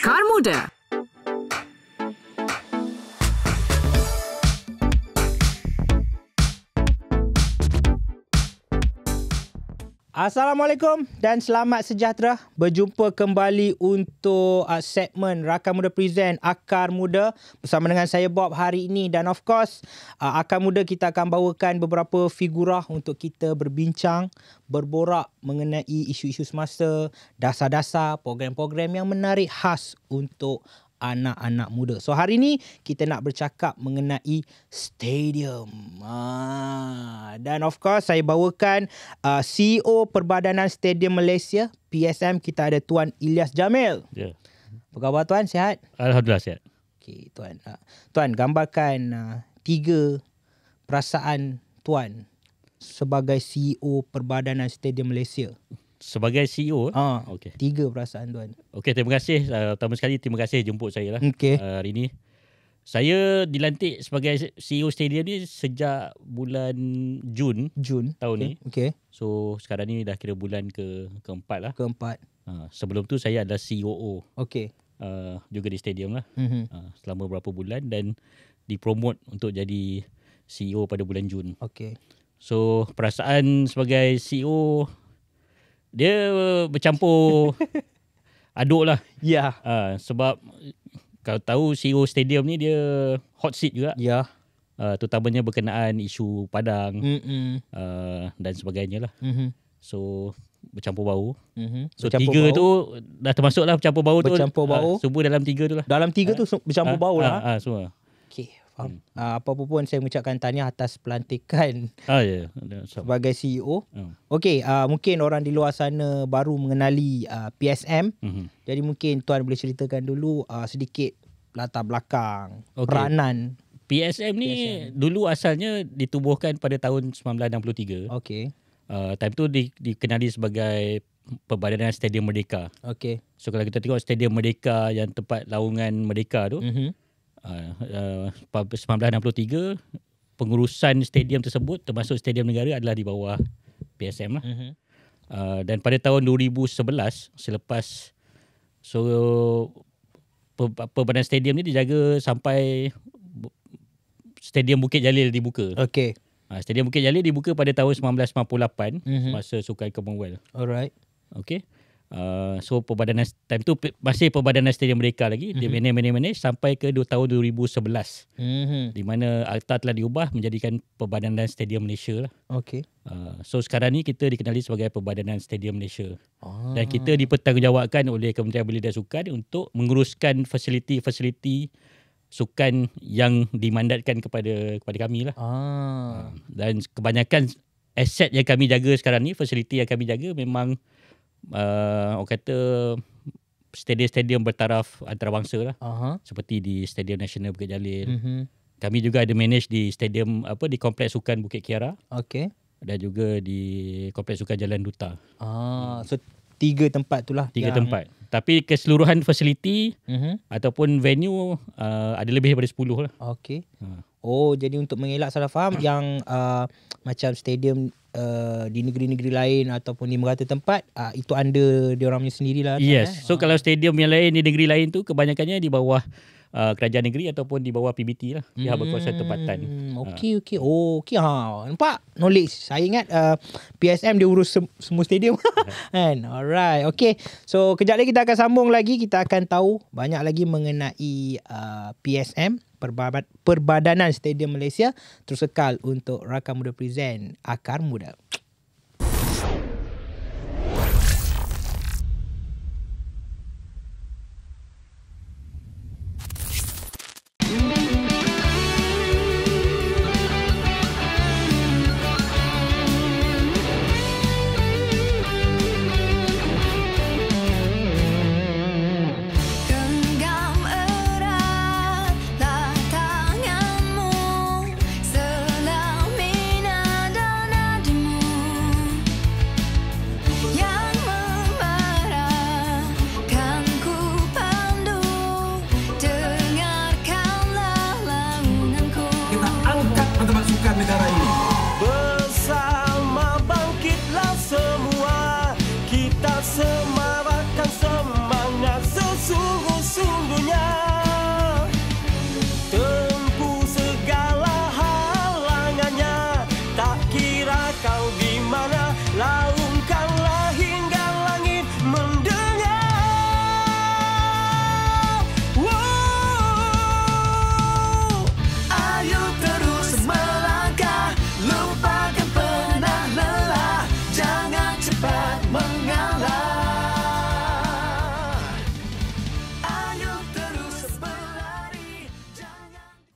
Carmuda. Assalamualaikum dan selamat sejahtera. Berjumpa kembali untuk uh, segmen Rakan Muda Present Akar Muda bersama dengan saya Bob hari ini dan of course uh, Akar Muda kita akan bawakan beberapa figura untuk kita berbincang, berborak mengenai isu-isu semasa, dasar-dasar, program-program yang menarik khas untuk anak-anak muda. So hari ini kita nak bercakap mengenai stadium. Ah, dan of course saya bawakan uh, ah, CEO Perbadanan Stadium Malaysia, PSM kita ada Tuan Ilyas Jamil. Ya. Apa khabar Tuan? Sihat? Alhamdulillah sihat. Okay Tuan. Uh, Tuan gambarkan uh, tiga perasaan Tuan sebagai CEO Perbadanan Stadium Malaysia sebagai CEO ah ha, tiga perasaan tuan okey terima kasih ah, pertama uh, sekali terima kasih jemput saya lah okay. uh, ah, hari ini saya dilantik sebagai CEO stadium ni sejak bulan Jun Jun tahun okay. ni okey so sekarang ni dah kira bulan ke keempat lah keempat uh, sebelum tu saya adalah COO okey uh, juga di stadium lah mm-hmm. uh, selama berapa bulan dan dipromot untuk jadi CEO pada bulan Jun Okay. So perasaan sebagai CEO dia bercampur aduk lah. Ya. Yeah. Ha, uh, sebab kalau tahu CEO Stadium ni dia hot seat juga. Ya. Yeah. Ha, uh, terutamanya berkenaan isu padang uh, dan sebagainya lah. Mm-hmm. So bercampur bau. Mm-hmm. So bercampur tiga bau. tu dah termasuk lah bercampur bau bercampur tu. Bercampur bau. Uh, semua dalam tiga tu lah. Dalam tiga uh, tu bercampur uh, bau lah. Uh, uh, semua faham. Uh, ah, apa pun saya mengucapkan tanya atas pelantikan ah, yeah. Ya, ya, sebagai CEO. Oh. Hmm. Okey, uh, mungkin orang di luar sana baru mengenali uh, ah, PSM. Uh-huh. Mhm. Jadi mungkin tuan boleh ceritakan dulu uh, sedikit latar belakang okay. peranan PSM ni PSM. dulu asalnya ditubuhkan pada tahun 1963. Okey. Uh, time tu di, dikenali sebagai perbadanan Stadium Merdeka. Okey. So kalau kita tengok Stadium Merdeka yang tempat laungan Merdeka tu, mm-hmm. Ah, ah, uh, 1963 pengurusan stadium tersebut termasuk stadium negara adalah di bawah PSM lah. Uh-huh. Uh, dan pada tahun 2011 selepas so apa badan stadium ni dijaga sampai stadium Bukit Jalil dibuka. Okey. Ha, stadium Bukit Jalil dibuka pada tahun 1998 uh-huh. Mhm. masa sukan Commonwealth. Alright. Okey. Uh, so perbadanan time tu masih perbadanan stadium mereka lagi mm-hmm. dia mana mhm. manage manage sampai ke 2 tahun 2011 mm-hmm. di mana akta telah diubah menjadikan perbadanan stadium Malaysia lah. Okay. Uh, so sekarang ni kita dikenali sebagai perbadanan stadium Malaysia. Ah. Dan kita dipertanggungjawabkan oleh Kementerian Belia dan Sukan untuk menguruskan fasiliti-fasiliti sukan yang dimandatkan kepada kepada kami lah. Ah. Uh, dan kebanyakan aset yang kami jaga sekarang ni, fasiliti yang kami jaga memang uh, orang kata stadium-stadium bertaraf antarabangsa lah. Uh-huh. Seperti di Stadium Nasional Bukit Jalil. Uh-huh. Kami juga ada manage di stadium apa di kompleks sukan Bukit Kiara. Okey. Dan juga di kompleks sukan Jalan Duta. Ah, hmm. so tiga tempat tu lah. Tiga yang... tempat. Tapi keseluruhan fasiliti uh-huh. Mhm. ataupun venue uh, ada lebih daripada sepuluh lah. Okay. Uh. Ha. Oh, jadi untuk mengelak salah faham yang uh, macam stadium uh, di negeri-negeri lain ataupun di merata tempat, uh, itu under diorang punya sendirilah. Yes. Kan, eh? So, uh. kalau stadium yang lain di negeri lain tu kebanyakannya di bawah Uh, kerajaan negeri ataupun di bawah PBT lah pihak hmm. berkuasa tempatan. Okey okey. Oh okey ha. Nampak knowledge. Saya ingat uh, PSM dia urus sem- semua stadium kan. Alright. Okey. So kejap lagi kita akan sambung lagi kita akan tahu banyak lagi mengenai uh, PSM Perbadanan Stadium Malaysia terus kekal untuk Rakan Muda Present Akar Muda.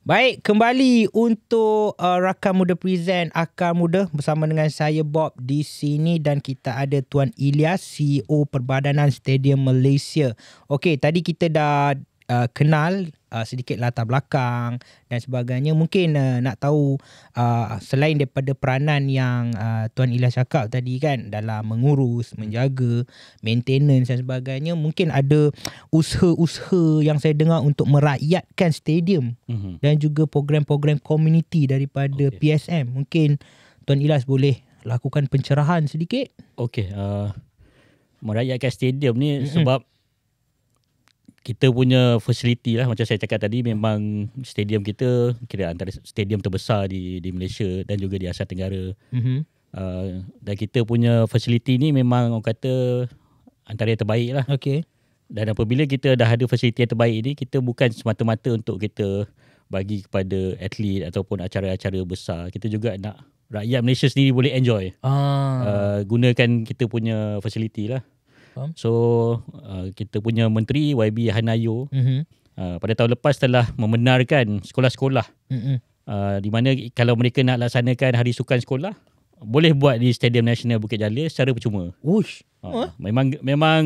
Baik, kembali untuk uh, rakan muda present Akar Muda bersama dengan saya Bob di sini dan kita ada Tuan Ilyas, CEO Perbadanan Stadium Malaysia. Okey, tadi kita dah uh, kenal uh, sedikit latar belakang dan sebagainya mungkin uh, nak tahu uh, selain daripada peranan yang uh, tuan Ilah cakap tadi kan dalam mengurus menjaga maintenance dan sebagainya mungkin ada usaha-usaha yang saya dengar untuk merakyatkan stadium mm-hmm. dan juga program-program community daripada okay. PSM mungkin tuan Ilas boleh lakukan pencerahan sedikit Okay uh, merakyatkan stadium ni mm-hmm. sebab kita punya facility lah macam saya cakap tadi memang stadium kita kira antara stadium terbesar di di Malaysia dan juga di Asia Tenggara. Mm-hmm. Uh, dan kita punya facility ni memang orang kata antara yang terbaik lah. Okay. Dan apabila kita dah ada facility yang terbaik ni, kita bukan semata-mata untuk kita bagi kepada atlet ataupun acara-acara besar. Kita juga nak rakyat Malaysia sendiri boleh enjoy. Ah. Uh, gunakan kita punya facility lah. Faham? So uh, kita punya menteri YB Hanayo mm-hmm. uh, pada tahun lepas telah membenarkan sekolah-sekolah mm-hmm. uh, di mana kalau mereka nak laksanakan hari sukan sekolah boleh buat di Stadium Nasional Bukit Jalil secara percuma. Uish. Uh, huh? Memang memang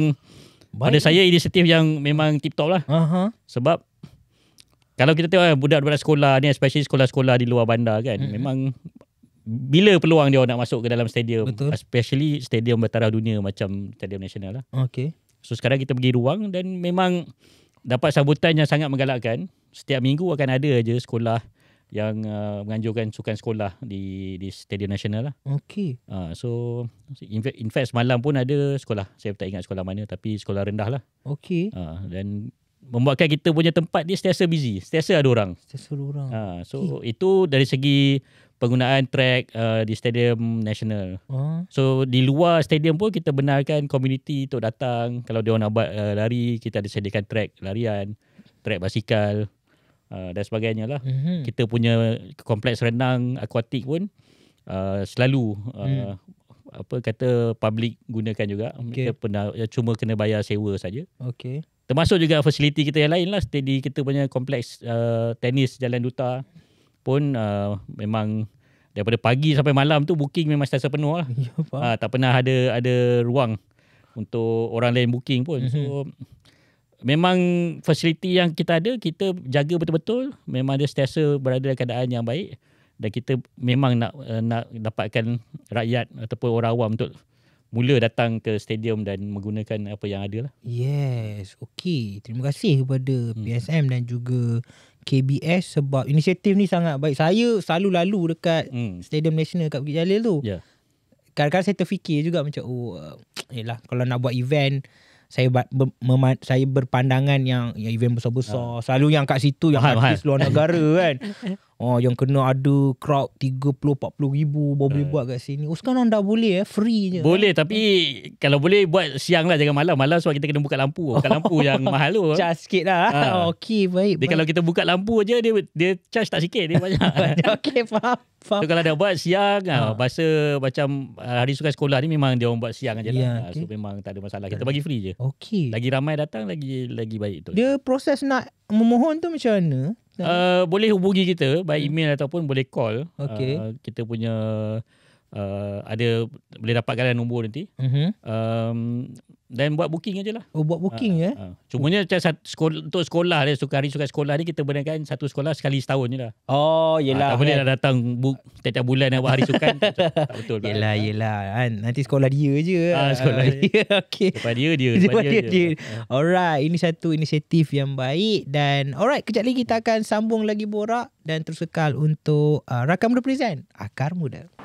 Baik. pada saya inisiatif yang memang tip top lah. Uh-huh. Sebab kalau kita tengok eh, budak-budak sekolah ni especially sekolah-sekolah di luar bandar kan mm-hmm. memang bila peluang dia nak masuk ke dalam stadium Betul. especially stadium bertaraf dunia macam stadium nasional lah okey so sekarang kita pergi ruang dan memang dapat sambutan yang sangat menggalakkan setiap minggu akan ada aja sekolah yang uh, menganjurkan sukan sekolah di di stadium nasional lah okey uh, so in fact, in fact semalam pun ada sekolah saya tak ingat sekolah mana tapi sekolah rendah lah okey uh, dan membuatkan kita punya tempat dia sentiasa busy sentiasa ada orang sentiasa ada orang uh, so okay. itu dari segi penggunaan track uh, di stadium nasional. Oh. So di luar stadium pun kita benarkan community untuk datang kalau dia nak buat uh, lari kita ada sediakan track larian, track basikal uh, dan sebagainya lah. Mm-hmm. Kita punya kompleks renang akuatik pun uh, selalu uh, mm apa kata public gunakan juga okay. kita pernah ya, cuma kena bayar sewa saja. Okey. Termasuk juga fasiliti kita yang lain lah. Jadi kita punya kompleks uh, tenis Jalan Duta pun uh, memang daripada pagi sampai malam tu booking memang sentiasa penuh lah. Ya, uh, tak pernah ada ada ruang untuk orang lain booking pun. So mhm. memang fasiliti yang kita ada kita jaga betul-betul memang dia sentiasa berada dalam keadaan yang baik dan kita memang nak uh, nak dapatkan rakyat ataupun orang awam untuk mula datang ke stadium dan menggunakan apa yang ada lah. Yes, okey. Terima kasih kepada PSM hmm. dan juga KBS sebab inisiatif ni sangat baik. Saya selalu lalu dekat hmm. Stadium National kat Bukit Jalil tu. Yeah. Kadang-kadang saya terfikir juga macam oh yalah uh, eh kalau nak buat event saya ber, mem, saya berpandangan yang, yang event besar-besar, ha. selalu yang kat situ yang artis luar negara kan. Oh yang kena ada crowd 30 40 ribu baru hmm. boleh buat kat sini. Oh sekarang dah boleh eh free je. Boleh kan? tapi kalau boleh buat siang lah jangan malam. Malam sebab kita kena buka lampu. Oh. Bukan lampu yang mahal tu. Charge sikit lah. Ha. Okay baik. Dia kalau kita buka lampu aja dia dia charge tak sikit dia banyak. okay faham. faham. So, kalau dah buat siang ha. ah ha. bahasa macam ah, hari suka sekolah ni memang dia orang buat siang aja yeah, lah. Ya, ah, okay. So memang tak ada masalah. Kita bagi free je. Okay. Lagi ramai datang lagi lagi baik tu. Dia proses nak memohon tu macam mana? uh, boleh hubungi kita by hmm. email hmm. ataupun boleh call okay. uh, kita punya uh, ada boleh dapatkan lah nombor nanti. Mm-hmm. Um, dan buat booking aje lah. Oh buat booking uh, ya. Uh. Cumanya macam sekolah, untuk sekolah dia suka hari suka sekolah ni kita benarkan satu sekolah sekali setahun jelah. Oh yelah. Uh, tak boleh kan. nak datang book tiap bulan nak buat hari sukan. tak, tak betul. Yelah kan. yelah. Kan. Nanti sekolah dia je. Ah, ah sekolah dia. okay. Depan dia dia. Depan dia, dia, dia. Alright. Ini satu inisiatif yang baik. Dan alright. Kejap lagi kita akan sambung lagi borak dan terus kekal untuk uh, Rakam Represent Akar Muda.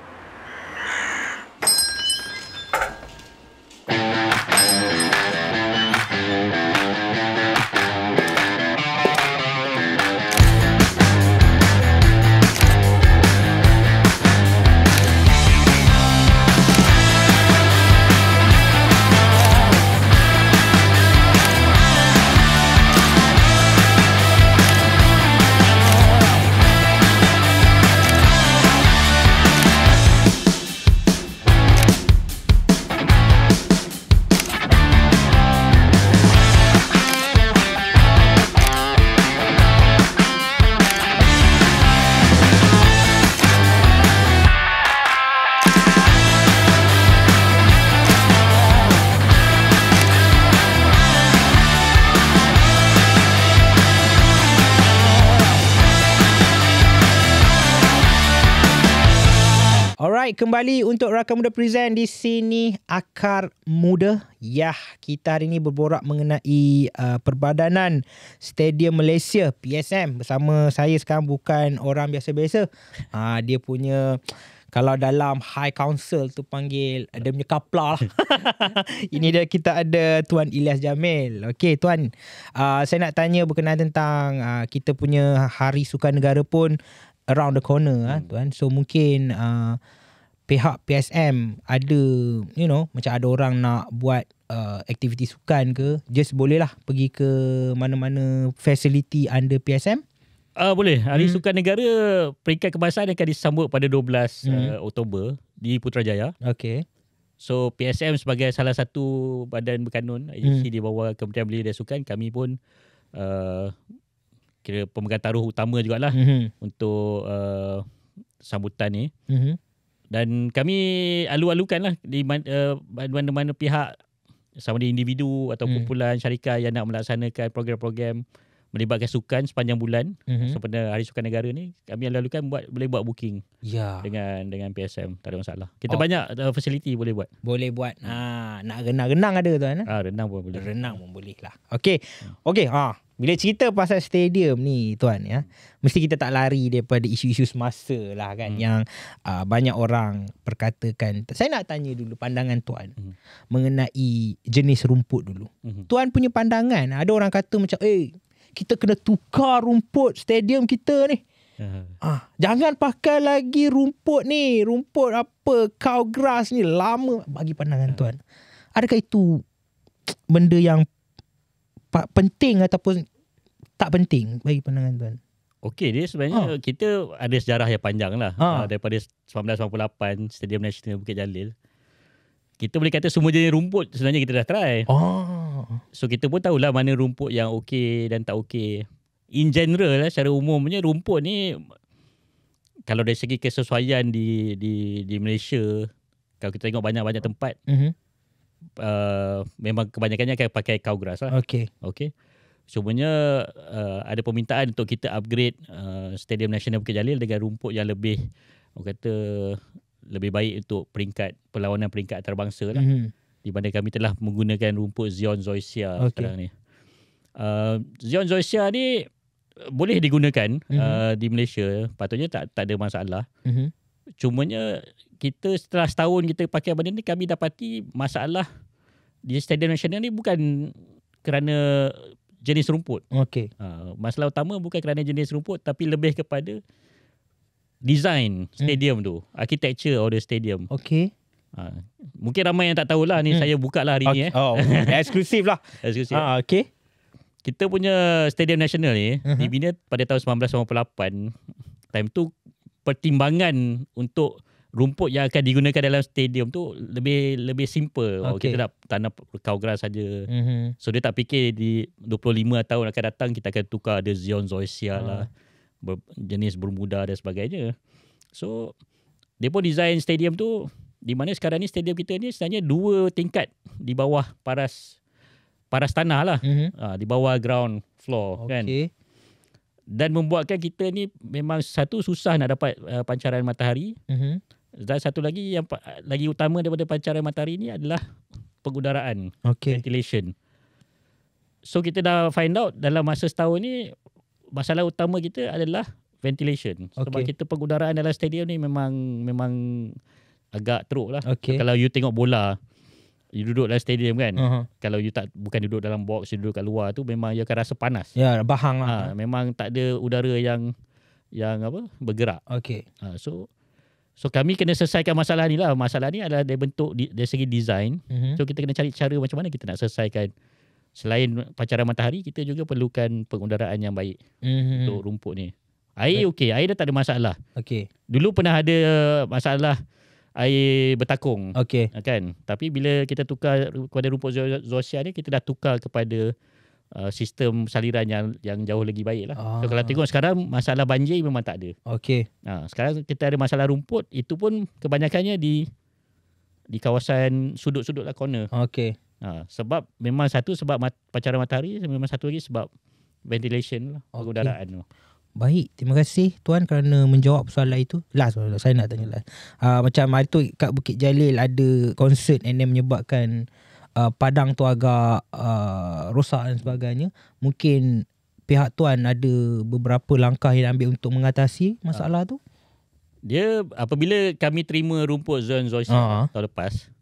kembali untuk Rakan Muda Present di sini Akar Muda. Yah, kita hari ini berborak mengenai uh, perbadanan Stadium Malaysia PSM bersama saya sekarang bukan orang biasa-biasa. Uh, dia punya kalau dalam High Council tu panggil ada punya kapla lah. ini dia kita ada Tuan Ilyas Jamil. Okey Tuan, uh, saya nak tanya berkenaan tentang uh, kita punya Hari Sukan Negara pun around the corner hmm. ah tuan so mungkin uh, pihak PSM ada you know macam ada orang nak buat uh, aktiviti sukan ke just bolehlah pergi ke mana-mana facility under PSM uh, ah, boleh hari hmm. sukan negara peringkat kebangsaan akan disambut pada 12 hmm. uh, Oktober di Putrajaya okey so PSM sebagai salah satu badan berkanun hmm. agensi hmm. di bawah Kementerian Belia dan Sukan kami pun uh, kira pemegang taruh utama jugalah hmm. untuk uh, sambutan ni hmm dan kami alu-alukan lah eh, di mana-mana uh, pihak sama di individu atau hmm. kumpulan syarikat yang nak melaksanakan program-program melibatkan sukan sepanjang bulan mm-hmm. sempena Hari Sukan Negara ni kami yang lalukan buat boleh buat booking yeah. dengan dengan PSM tak ada masalah. Kita oh. banyak uh, facility boleh buat. Boleh buat. Ha nak renang-renang ada tuan eh. Ha renang pun boleh. Renang pun boleh lah. Okey. Hmm. Okey ha bila cerita pasal stadium ni tuan ya, mesti kita tak lari daripada isu-isu semasa lah kan hmm. yang uh, banyak orang perkatakan. Saya nak tanya dulu pandangan tuan hmm. mengenai jenis rumput dulu. Hmm. Tuan punya pandangan, ada orang kata macam eh kita kena tukar rumput stadium kita ni. Hmm. Ah, jangan pakai lagi rumput ni, rumput apa cow grass ni lama bagi pandangan hmm. tuan. Adakah itu benda yang penting ataupun tak penting bagi pandangan tuan? Okey, dia sebenarnya ha. kita ada sejarah yang panjang lah. Ha. Daripada 1998, Stadium Nasional Bukit Jalil. Kita boleh kata semua jenis rumput sebenarnya kita dah try. Oh. So kita pun tahulah mana rumput yang okey dan tak okey. In general lah, secara umumnya rumput ni kalau dari segi kesesuaian di di di Malaysia, kalau kita tengok banyak-banyak tempat, uh-huh. Uh, memang kebanyakannya akan pakai cow grass lah. Okay. Okay. Cumanya uh, ada permintaan untuk kita upgrade uh, Stadium Nasional Bukit Jalil dengan rumput yang lebih orang kata lebih baik untuk peringkat perlawanan peringkat antarabangsa lah. Mm-hmm. Di mana kami telah menggunakan rumput Zion Zoysia okay. sekarang ni. Uh, Zion Zoysia ni boleh digunakan mm-hmm. uh, di Malaysia. Patutnya tak tak ada masalah. Mm-hmm cumanya kita setelah setahun kita pakai benda ni kami dapati masalah di stadium nasional ni bukan kerana jenis rumput. Okey. Uh, masalah utama bukan kerana jenis rumput tapi lebih kepada design stadium hmm. tu, architecture of the stadium. Okey. Uh, mungkin ramai yang tak tahulah ni hmm. saya buka lah hari okay. ni eh. Oh, eksklusif lah. Eksklusif. Ah, okey. Kita punya stadium nasional ni uh-huh. dibina pada tahun 1998. Time tu pertimbangan untuk rumput yang akan digunakan dalam stadium tu lebih lebih simple. Okay. Oh, kita nak tanam kau grass saja. Mm-hmm. So dia tak fikir di 25 tahun akan datang kita akan tukar ada Zion Zoysia ha. lah. Ah. Ber, jenis bermuda dan sebagainya. So dia pun design stadium tu di mana sekarang ni stadium kita ni sebenarnya dua tingkat di bawah paras paras tanah lah. Mm-hmm. Ha, di bawah ground floor okay. kan dan membuatkan kita ni memang satu susah nak dapat uh, pancaran matahari. Uh-huh. Dan satu lagi yang uh, lagi utama daripada pancaran matahari ni adalah pengudaraan, okay. ventilation. So kita dah find out dalam masa setahun ni masalah utama kita adalah ventilation. Sebab kita pengudaraan dalam stadium ni memang memang agak teruk lah. Okay. Kalau you tengok bola, you duduk dalam stadium kan uh-huh. kalau you tak bukan duduk dalam box you duduk kat luar tu memang you akan rasa panas ya yeah, bahang lah. Ha, memang tak ada udara yang yang apa bergerak okey ha, so so kami kena selesaikan masalah ni lah masalah ni adalah dari bentuk dari segi design uh-huh. so kita kena cari cara macam mana kita nak selesaikan selain pancaran matahari kita juga perlukan pengudaraan yang baik uh-huh. untuk rumput ni air okey air dah tak ada masalah okey dulu pernah ada masalah air bertakung. Okey. Ha, kan? Tapi bila kita tukar kepada rumput zosia ni kita dah tukar kepada uh, sistem saliran yang yang jauh lagi baiklah. Ah. So kalau ah. tengok sekarang masalah banjir memang tak ada. Okey. Nah, ha, sekarang kita ada masalah rumput itu pun kebanyakannya di di kawasan sudut-sudut lah corner. Okey. Ha, sebab memang satu sebab mat, pacaran matahari, memang satu lagi sebab ventilation lah, okay. udaraan tu. Baik, terima kasih tuan kerana menjawab soalan itu. Last, last saya nak tanya last. Uh, macam hari tu kat Bukit Jalil ada konsert and then menyebabkan uh, padang tu agak uh, rosak dan sebagainya. Mungkin pihak tuan ada beberapa langkah yang ambil untuk mengatasi masalah uh, tu? Dia apabila kami terima rumput Zon Zoysi uh-huh. tahun lepas,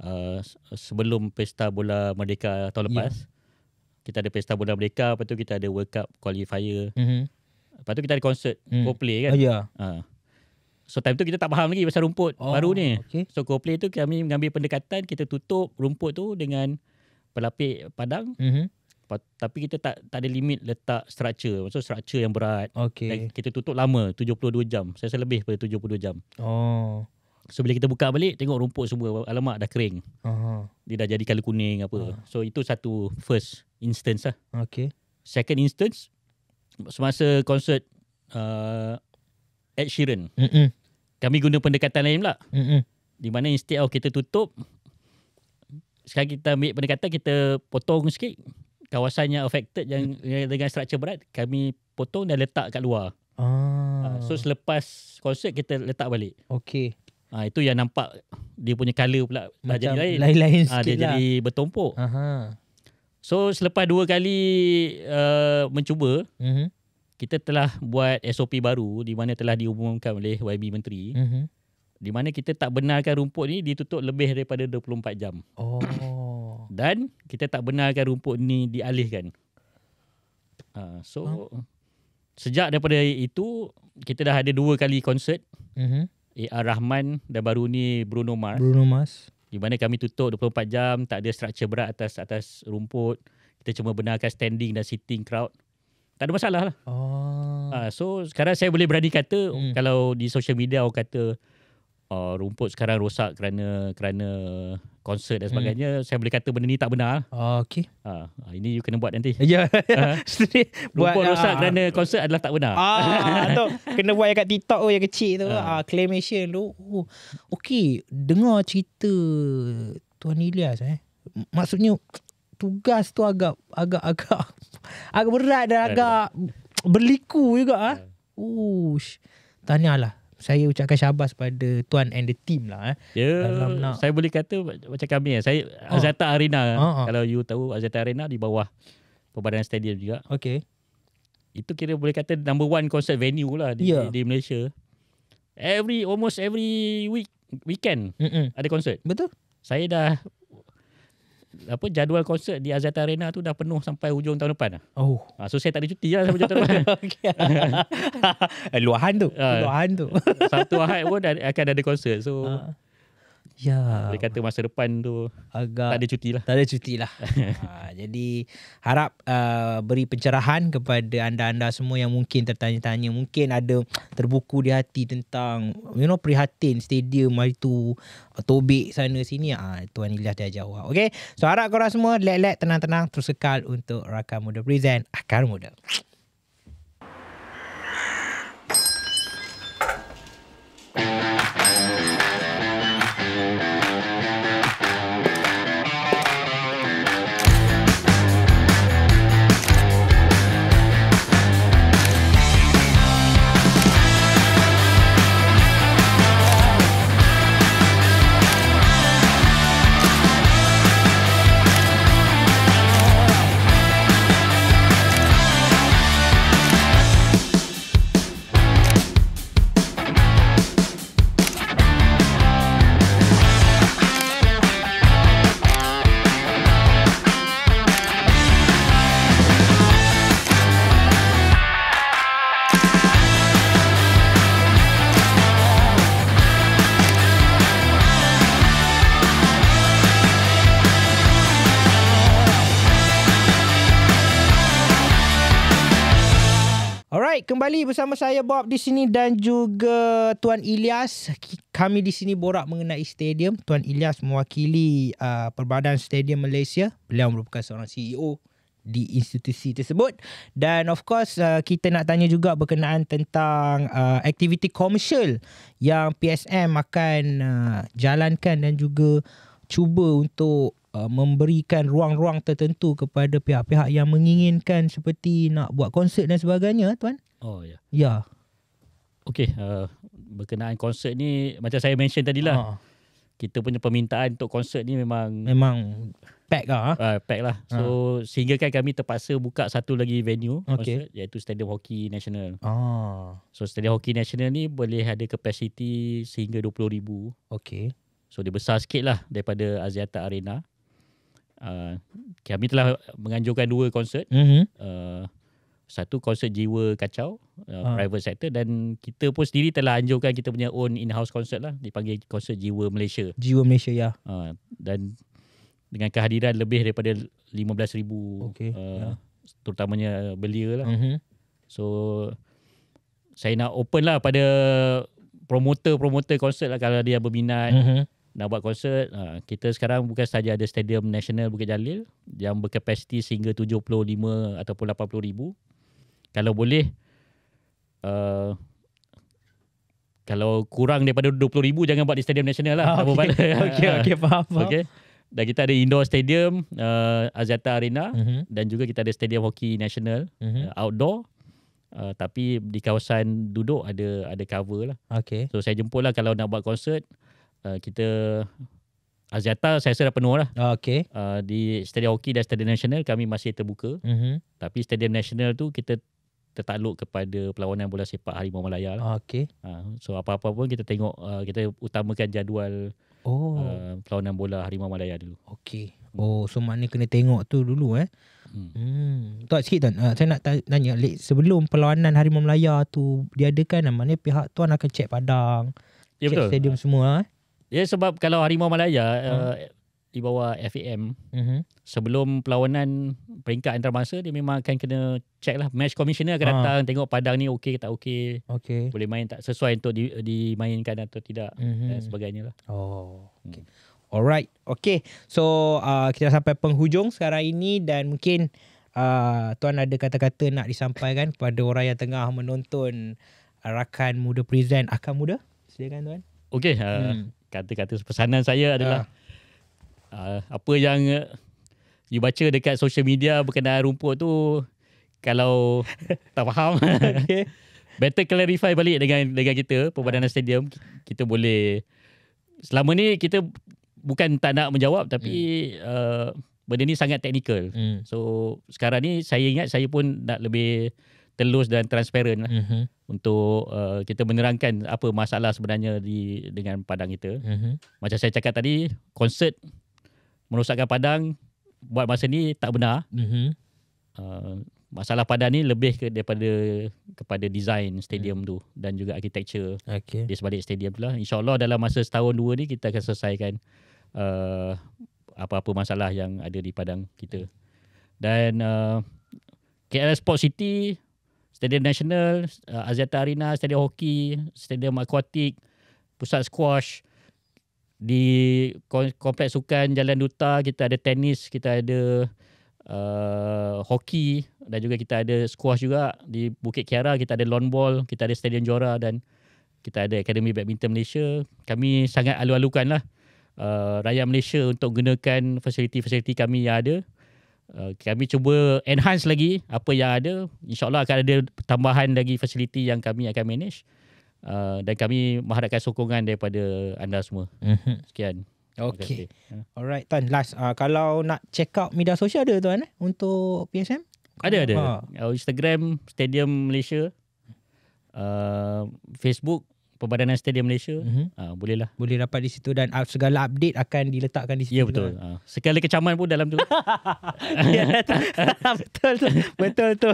uh, sebelum Pesta Bola Merdeka tahun ya. lepas, yeah. kita ada Pesta Bola Merdeka, lepas tu kita ada World Cup Qualifier. Mm-hmm. Lepas tu kita ada konsert hmm. Coldplay kan. Oh, ya. Yeah. Ha. So time tu kita tak faham lagi pasal rumput oh, baru ni. Okay. So Coldplay tu kami mengambil pendekatan kita tutup rumput tu dengan pelapik padang. Mm-hmm. Pa- tapi kita tak tak ada limit letak structure. Maksud structure yang berat. Okay. Dan kita tutup lama 72 jam. Saya rasa lebih pada 72 jam. Oh. So bila kita buka balik tengok rumput semua alamak dah kering. Uh-huh. Dia dah jadi color kuning apa. Uh. So itu satu first instance lah. Okay. Second instance semasa konsert uh, Ed Sheeran. Mm-mm. Kami guna pendekatan lain pula. Mm-mm. Di mana instead of kita tutup, sekarang kita ambil pendekatan, kita potong sikit kawasan yang affected yang dengan struktur berat, kami potong dan letak kat luar. Ah. ah so selepas konsert, kita letak balik. Okay. Ha, itu yang nampak dia punya colour pula Macam lain. Lain-lain ah, sikit dia lah. Dia jadi bertumpuk. Aha. So selepas dua kali uh, mencuba, mm-hmm. kita telah buat SOP baru di mana telah diumumkan oleh YB Menteri. Mm-hmm. Di mana kita tak benarkan rumput ni ditutup lebih daripada 24 jam. Oh. Dan kita tak benarkan rumput ni dialihkan. Uh, so huh? sejak daripada itu kita dah ada dua kali konsert. Mhm. AR Rahman dan baru ni Bruno Mars. Bruno Mars di mana kami tutup 24 jam tak ada structure berat atas atas rumput kita cuma benarkan standing dan sitting crowd tak ada masalah lah oh. uh, so sekarang saya boleh berani kata hmm. kalau di social media orang kata uh, rumput sekarang rosak kerana kerana konsert dan hmm. sebagainya hmm. saya boleh kata benda ni tak benar. Oh okey. Ha uh, ini you kena buat nanti. Ya. Yeah. Uh, rumput buat, rosak uh, kerana konsert adalah tak benar. Ah atau kena buat yang kat TikTok oh yang kecil tu ah uh. uh, claimation tu. Oh, okey, dengar cerita Tuan Ilyas eh. Maksudnya tugas tu agak agak agak agak berat dan agak berliku juga ah. Ya. Ush. lah saya ucapkan syabas pada tuan and the team lah eh. Yeah, saya boleh kata macam kami ya. Saya oh. Ah. Azata Arena. Oh, oh. Ah. Kalau you tahu Azata Arena di bawah Perbadanan Stadium juga. Okay. Itu kira boleh kata number one concert venue lah di, yeah. di Malaysia. Every almost every week weekend Mm-mm. ada concert. Betul. Saya dah apa jadual konsert di Azata Arena tu dah penuh sampai hujung tahun depan. Oh. Ha, so saya tak ada cuti lah sampai hujung tahun depan. Eh, luahan tu. Ah. Luahan tu. Satu Ahad pun dah, akan ada konsert. So uh. Ya. Boleh kata masa depan tu agak tak ada cuti lah. Tak ada cuti lah. ha, jadi harap uh, beri pencerahan kepada anda-anda semua yang mungkin tertanya-tanya. Mungkin ada terbuku di hati tentang you know prihatin stadium hari tu. Uh, tobik sana sini. Ha, Tuan Ilyas dia jawab. Lah. Okay. So harap korang semua let-let tenang-tenang terus kekal untuk Rakan Muda Present Akar Muda. kembali bersama saya Bob di sini dan juga Tuan Ilyas. Kami di sini borak mengenai stadium. Tuan Ilyas mewakili uh, Perbadan Stadium Malaysia. Beliau merupakan seorang CEO di institusi tersebut dan of course uh, kita nak tanya juga berkenaan tentang uh, aktiviti komersial yang PSM akan uh, jalankan dan juga cuba untuk uh, memberikan ruang-ruang tertentu kepada pihak-pihak yang menginginkan seperti nak buat konsert dan sebagainya tuan Oh ya. Yeah. Ya. Yeah. Okey, uh, berkenaan konsert ni macam saya mention tadilah. Ha. Kita punya permintaan untuk konsert ni memang memang pack lah. Ha? Uh, pack lah. So ha. sehingga kan kami terpaksa buka satu lagi venue okay. konsert iaitu Stadium Hockey National. Ah. Oh. So Stadium Hockey National ni boleh ada capacity sehingga 20,000. Okey. So dia besar sikit lah daripada Aziata Arena. Uh, kami telah menganjurkan dua konsert. Mm-hmm. Uh, satu konsert jiwa kacau uh, ha. private sector dan kita pun sendiri telah anjurkan kita punya own in-house concert lah dipanggil konsert jiwa Malaysia. Jiwa Malaysia ya. Uh, dan dengan kehadiran lebih daripada 15000 okay. uh, ya. terutamanya belia lah. Uh-huh. So saya nak open lah pada promoter-promoter konsert lah kalau dia berminat uh-huh. nak buat konsert. Ha, kita sekarang bukan saja ada Stadium Nasional Bukit Jalil yang berkapasiti sehingga 75 ataupun 80 ribu kalau boleh uh, kalau kurang daripada 20000 jangan buat di stadium nasional lah apa okay. okey okey faham faham okey dan kita ada indoor stadium uh, Azata Arena uh-huh. dan juga kita ada stadium Hockey nasional uh-huh. uh, outdoor uh, tapi di kawasan duduk ada ada cover lah Okay. so saya jemput lah kalau nak buat konsert uh, kita Aziata saya rasa dah penuh lah. Okay. Uh, di Stadium Hockey dan Stadium Nasional kami masih terbuka. Uh-huh. Tapi Stadium Nasional tu kita tertakluk kepada perlawanan bola sepak Harimau Malaya. Lah. Okay. Uh, ha, so apa-apa pun kita tengok uh, kita utamakan jadual oh. uh, perlawanan bola Harimau Malaya dulu. Okey. Oh, so maknanya kena tengok tu dulu eh. Hmm. hmm. Tak sikit tuan. Uh, saya nak tanya sebelum perlawanan Harimau Melaya tu diadakan uh, ni pihak tuan akan cek padang. Ya yeah, betul. Stadium semua eh. Ya yeah, sebab kalau Harimau Malaya hmm. uh, di bawah FAM uh-huh. Mm-hmm. sebelum perlawanan peringkat antarabangsa dia memang akan kena check lah match commissioner akan uh. datang tengok padang ni okey tak okey okay. boleh main tak sesuai untuk di, dimainkan atau tidak uh-huh. Eh, dan mm-hmm. sebagainya lah oh okay hmm. alright okey so uh, kita sampai penghujung sekarang ini dan mungkin uh, tuan ada kata-kata nak disampaikan kepada orang yang tengah menonton uh, rakan muda present akan muda silakan tuan okey uh, hmm. kata-kata pesanan saya adalah uh. Ah, apa yang eh, you baca dekat social media berkenaan rumput tu kalau tak faham okay. better clarify balik dengan dengan kita perbadanan stadium kita boleh selama ni kita bukan tak nak menjawab tapi mm. uh, benda ni sangat teknikal mm. so sekarang ni saya ingat saya pun nak lebih telus dan transparent lah mm-hmm. untuk uh, kita menerangkan apa masalah sebenarnya di dengan padang kita mm-hmm. macam saya cakap tadi konsert merosakkan padang buat masa ni tak benar. Mm-hmm. Uh, masalah padang ni lebih ke daripada kepada design stadium hmm. tu dan juga architecture okay. di sebalik stadium tu lah. InsyaAllah dalam masa setahun dua ni kita akan selesaikan uh, apa-apa masalah yang ada di padang kita. Dan uh, KL Sport City, Stadium National, uh, Aziata Arena, Stadium Hockey, Stadium Aquatic, Pusat Squash, uh, di kompleks sukan Jalan Duta kita ada tenis, kita ada uh, hoki dan juga kita ada squash juga. Di Bukit Kiara kita ada lawn ball, kita ada stadium Jora dan kita ada Akademi Badminton Malaysia. Kami sangat alu-alukan lah uh, rakyat Malaysia untuk gunakan fasiliti-fasiliti kami yang ada. Uh, kami cuba enhance lagi apa yang ada. InsyaAllah akan ada tambahan lagi fasiliti yang kami akan manage uh, dan kami mengharapkan sokongan daripada anda semua. Mhm. Sekian. Okay. Hmm. Alright Tuan. Last. Uh, kalau nak check out media sosial ada Tuan eh? untuk PSM? Ada ada. Ha. Instagram Stadium Malaysia. Uh, Facebook Perbadanan Stadium Malaysia mm-hmm. uh, Bolehlah Boleh dapat di situ Dan uh, segala update Akan diletakkan di situ Ya yeah, betul uh, Sekali kecaman pun dalam tu ya, Betul tu Betul tu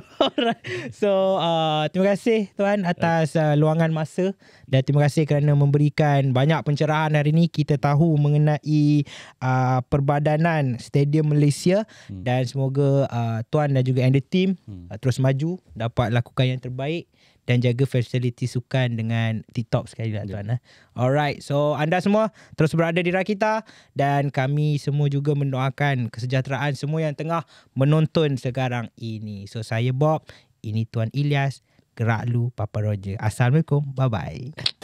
So uh, Terima kasih Tuan Atas uh, luangan masa Dan terima kasih kerana Memberikan banyak pencerahan hari ini Kita tahu mengenai uh, Perbadanan Stadium Malaysia hmm. Dan semoga uh, Tuan dan juga And the team uh, Terus maju Dapat lakukan yang terbaik dan jaga facility sukan dengan TikTok sekali lah yeah. tuan. Eh. Alright, so anda semua terus berada di Rakita dan kami semua juga mendoakan kesejahteraan semua yang tengah menonton sekarang ini. So saya Bob, ini Tuan Ilyas, Gerak Lu, Papa Roger. Assalamualaikum, bye-bye.